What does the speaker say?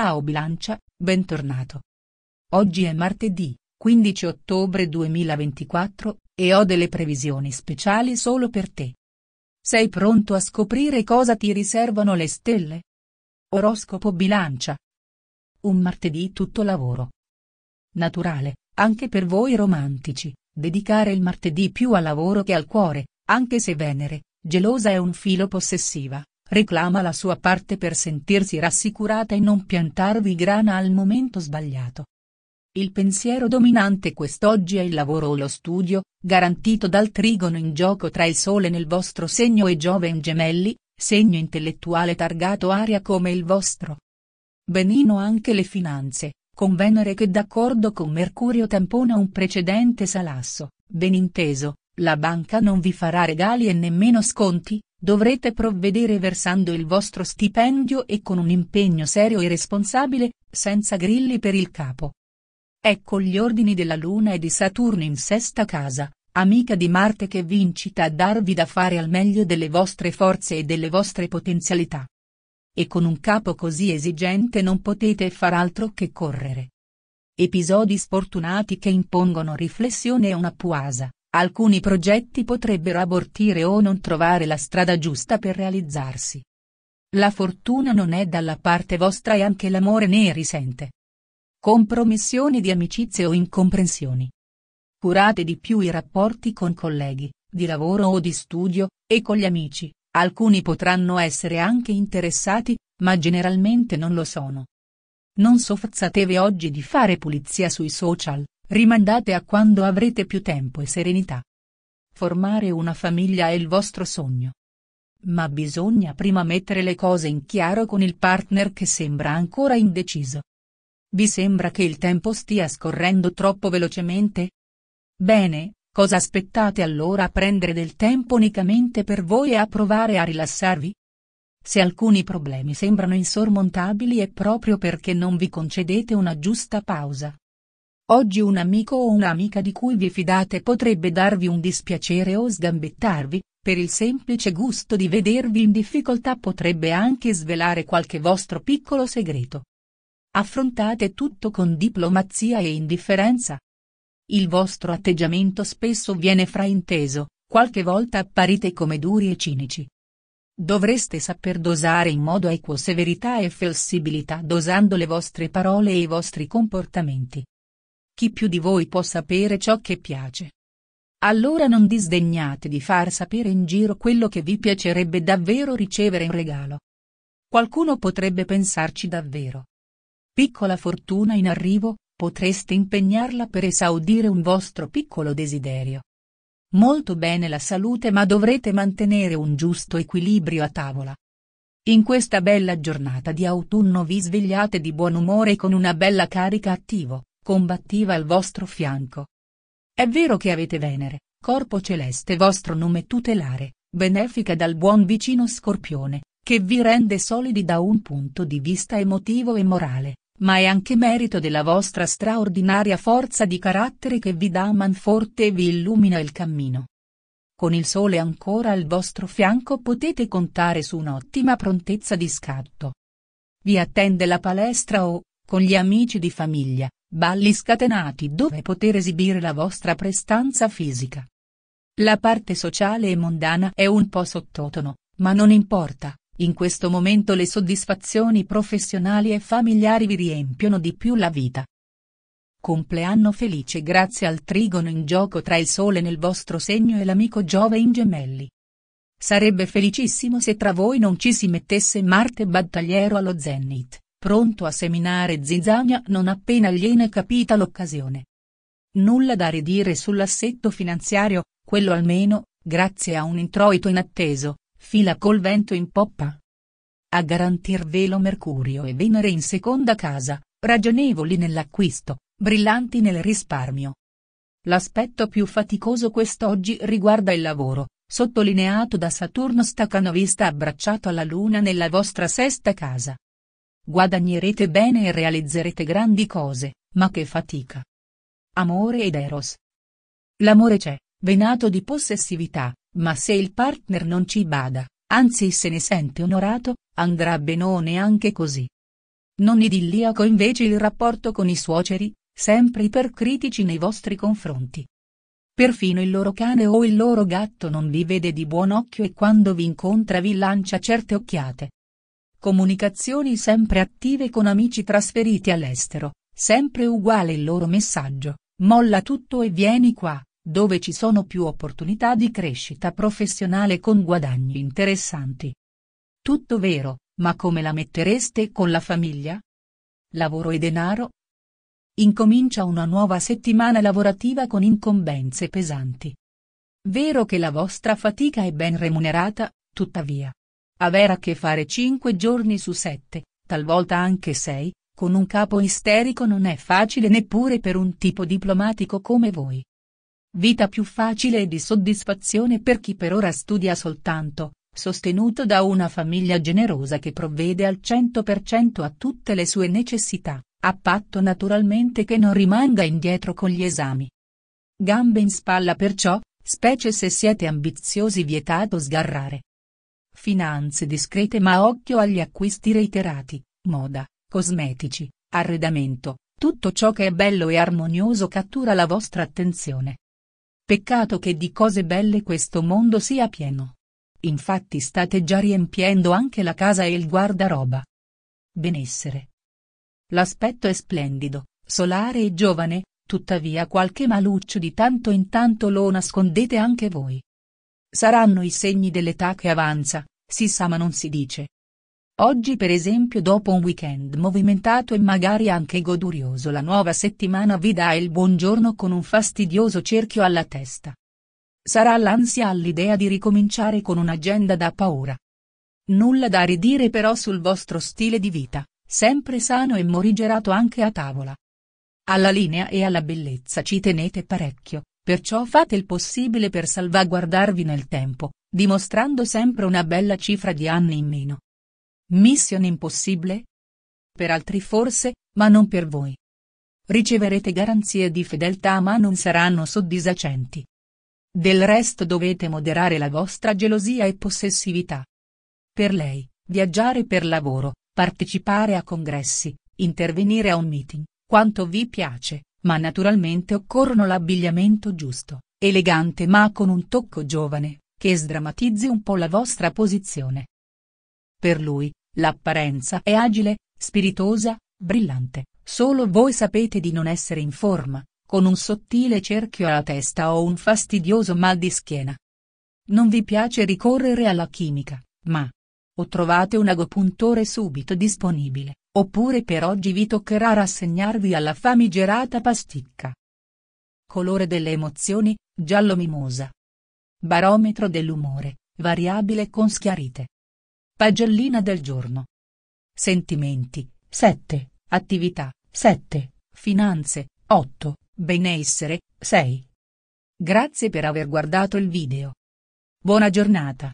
Ciao bilancia, bentornato. Oggi è martedì, 15 ottobre 2024, e ho delle previsioni speciali solo per te. Sei pronto a scoprire cosa ti riservano le stelle? Oroscopo bilancia. Un martedì tutto lavoro. Naturale, anche per voi romantici, dedicare il martedì più al lavoro che al cuore, anche se Venere, gelosa è un filo possessiva, reclama la sua parte per sentirsi rassicurata e non piantarvi grana al momento sbagliato. Il pensiero dominante quest'oggi è il lavoro o lo studio, garantito dal trigono in gioco tra il Sole nel vostro segno e Giove in gemelli, segno intellettuale targato aria come il vostro. Benino anche le finanze, con Venere che d'accordo con Mercurio tampona un precedente salasso, ben inteso, la banca non vi farà regali e nemmeno sconti, Dovrete provvedere versando il vostro stipendio e con un impegno serio e responsabile, senza grilli per il capo. Ecco gli ordini della Luna e di Saturno in sesta casa, amica di Marte che vi incita a darvi da fare al meglio delle vostre forze e delle vostre potenzialità. E con un capo così esigente non potete far altro che correre. Episodi sfortunati che impongono riflessione e una puasa. Alcuni progetti potrebbero abortire o non trovare la strada giusta per realizzarsi. La fortuna non è dalla parte vostra e anche l'amore ne risente. Compromissioni di amicizie o incomprensioni. Curate di più i rapporti con colleghi, di lavoro o di studio, e con gli amici, alcuni potranno essere anche interessati, ma generalmente non lo sono. Non sofzatevi oggi di fare pulizia sui social, Rimandate a quando avrete più tempo e serenità. Formare una famiglia è il vostro sogno. Ma bisogna prima mettere le cose in chiaro con il partner che sembra ancora indeciso. Vi sembra che il tempo stia scorrendo troppo velocemente? Bene, cosa aspettate allora a prendere del tempo unicamente per voi e a provare a rilassarvi? Se alcuni problemi sembrano insormontabili è proprio perché non vi concedete una giusta pausa. Oggi un amico o un'amica di cui vi fidate potrebbe darvi un dispiacere o sgambettarvi, per il semplice gusto di vedervi in difficoltà potrebbe anche svelare qualche vostro piccolo segreto. Affrontate tutto con diplomazia e indifferenza. Il vostro atteggiamento spesso viene frainteso, qualche volta apparite come duri e cinici. Dovreste saper dosare in modo equo severità e flessibilità dosando le vostre parole e i vostri comportamenti. Chi più di voi può sapere ciò che piace? Allora non disdegnate di far sapere in giro quello che vi piacerebbe davvero ricevere in regalo. Qualcuno potrebbe pensarci davvero. Piccola fortuna in arrivo, potreste impegnarla per esaudire un vostro piccolo desiderio. Molto bene la salute ma dovrete mantenere un giusto equilibrio a tavola. In questa bella giornata di autunno vi svegliate di buon umore con una bella carica attivo combattiva al vostro fianco. È vero che avete Venere, corpo celeste vostro nome tutelare, benefica dal buon vicino Scorpione, che vi rende solidi da un punto di vista emotivo e morale, ma è anche merito della vostra straordinaria forza di carattere che vi dà man forte e vi illumina il cammino. Con il sole ancora al vostro fianco potete contare su un'ottima prontezza di scatto. Vi attende la palestra o, con gli amici di famiglia, Balli scatenati dove poter esibire la vostra prestanza fisica. La parte sociale e mondana è un po' sottotono, ma non importa, in questo momento le soddisfazioni professionali e familiari vi riempiono di più la vita. Compleanno felice grazie al trigono in gioco tra il sole nel vostro segno e l'amico Giove in gemelli. Sarebbe felicissimo se tra voi non ci si mettesse Marte battagliero allo Zenit, Pronto a seminare zizzania non appena Liene capita l'occasione. Nulla da ridire sull'assetto finanziario, quello almeno, grazie a un introito inatteso, fila col vento in poppa. A garantirvelo Mercurio e Venere in seconda casa, ragionevoli nell'acquisto, brillanti nel risparmio. L'aspetto più faticoso quest'oggi riguarda il lavoro, sottolineato da Saturno stacanovista abbracciato alla Luna nella vostra sesta casa. Guadagnerete bene e realizzerete grandi cose, ma che fatica. Amore ed Eros. L'amore c'è, venato di possessività, ma se il partner non ci bada, anzi se ne sente onorato, andrà benone anche così. Non idilliaco invece il rapporto con i suoceri, sempre ipercritici nei vostri confronti. Perfino il loro cane o il loro gatto non vi vede di buon occhio e quando vi incontra vi lancia certe occhiate, Comunicazioni sempre attive con amici trasferiti all'estero, sempre uguale il loro messaggio, molla tutto e vieni qua, dove ci sono più opportunità di crescita professionale con guadagni interessanti. Tutto vero, ma come la mettereste con la famiglia? Lavoro e denaro? Incomincia una nuova settimana lavorativa con incombenze pesanti. Vero che la vostra fatica è ben remunerata, tuttavia, Aver a che fare 5 giorni su 7, talvolta anche 6, con un capo isterico non è facile neppure per un tipo diplomatico come voi. Vita più facile e di soddisfazione per chi per ora studia soltanto, sostenuto da una famiglia generosa che provvede al 100% a tutte le sue necessità, a patto naturalmente che non rimanga indietro con gli esami. Gambe in spalla perciò, specie se siete ambiziosi vietato sgarrare, Finanze discrete ma occhio agli acquisti reiterati, moda, cosmetici, arredamento, tutto ciò che è bello e armonioso cattura la vostra attenzione. Peccato che di cose belle questo mondo sia pieno. Infatti state già riempiendo anche la casa e il guardaroba. Benessere. L'aspetto è splendido, solare e giovane, tuttavia qualche maluccio di tanto in tanto lo nascondete anche voi. Saranno i segni dell'età che avanza, si sa ma non si dice. Oggi per esempio dopo un weekend movimentato e magari anche godurioso la nuova settimana vi dà il buongiorno con un fastidioso cerchio alla testa. Sarà l'ansia all'idea di ricominciare con un'agenda da paura. Nulla da ridire però sul vostro stile di vita, sempre sano e morigerato anche a tavola. Alla linea e alla bellezza ci tenete parecchio, Perciò fate il possibile per salvaguardarvi nel tempo, dimostrando sempre una bella cifra di anni in meno. Mission impossibile? Per altri forse, ma non per voi. Riceverete garanzie di fedeltà ma non saranno soddisfacenti. Del resto dovete moderare la vostra gelosia e possessività. Per lei, viaggiare per lavoro, partecipare a congressi, intervenire a un meeting, quanto vi piace, ma naturalmente occorrono l'abbigliamento giusto, elegante ma con un tocco giovane, che sdrammatizzi un po' la vostra posizione. Per lui, l'apparenza è agile, spiritosa, brillante, solo voi sapete di non essere in forma, con un sottile cerchio alla testa o un fastidioso mal di schiena. Non vi piace ricorrere alla chimica, ma o trovate un agopuntore subito disponibile, Oppure per oggi vi toccherà rassegnarvi alla famigerata pasticca. Colore delle emozioni, giallo mimosa. Barometro dell'umore, variabile con schiarite. Pagellina del giorno. Sentimenti, 7, attività, 7, finanze, 8, benessere, 6. Grazie per aver guardato il video. Buona giornata.